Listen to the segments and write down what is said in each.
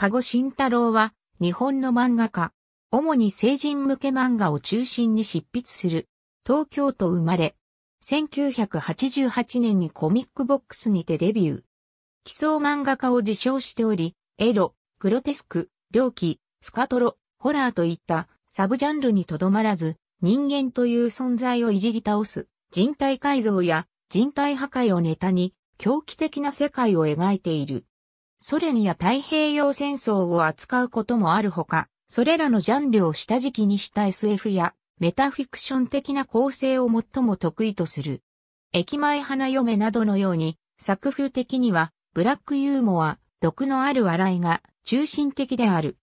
加護慎太郎は、日本の漫画家。主に成人向け漫画を中心に執筆する。東京都生まれ。1988年にコミックボックスにてデビュー。奇想漫画家を自称しており、エロ、グロテスク、猟奇、スカトロ、ホラーといったサブジャンルにとどまらず、人間という存在をいじり倒す、人体改造や人体破壊をネタに、狂気的な世界を描いている。ソ連や太平洋戦争を扱うこともあるほか、それらのジャンルを下敷きにした SF やメタフィクション的な構成を最も得意とする。駅前花嫁などのように、作風的には、ブラックユーモア、毒のある笑いが中心的である。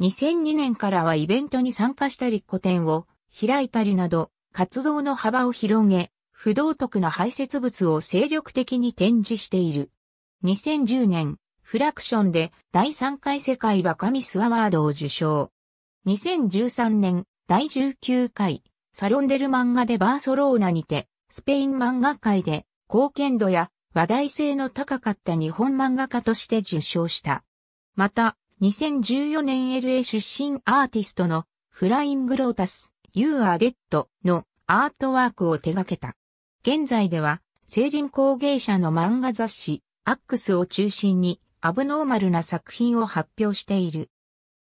2002年からはイベントに参加したり個展を開いたりなど、活動の幅を広げ、不道徳の排泄物を精力的に展示している。2010年、フラクションで第3回世界バカミスアワードを受賞。2013年第19回サロンデル漫画でバーソローナにてスペイン漫画界で貢献度や話題性の高かった日本漫画家として受賞した。また、2014年 LA 出身アーティストのフライングロータス、You Are Dead のアートワークを手掛けた。現在では、成人工芸者の漫画雑誌、アックスを中心に、アブノーマルな作品を発表している。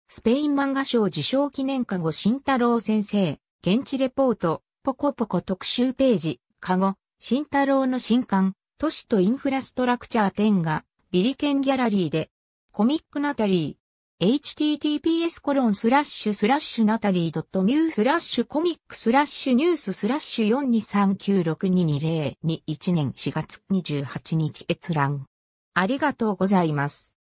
スペイン漫画賞受賞記念シン慎太郎先生、現地レポート、ポコポコ特集ページ、シン慎太郎の新刊、都市とインフラストラクチャー展が、ビリケンギャラリーで、コミックナタリー、https コロンスラッシュスラッシュナタリー .mu スラッシュコミックスラッシュニューススラッシュ423962202 1年4月28日閲覧。ありがとうございます。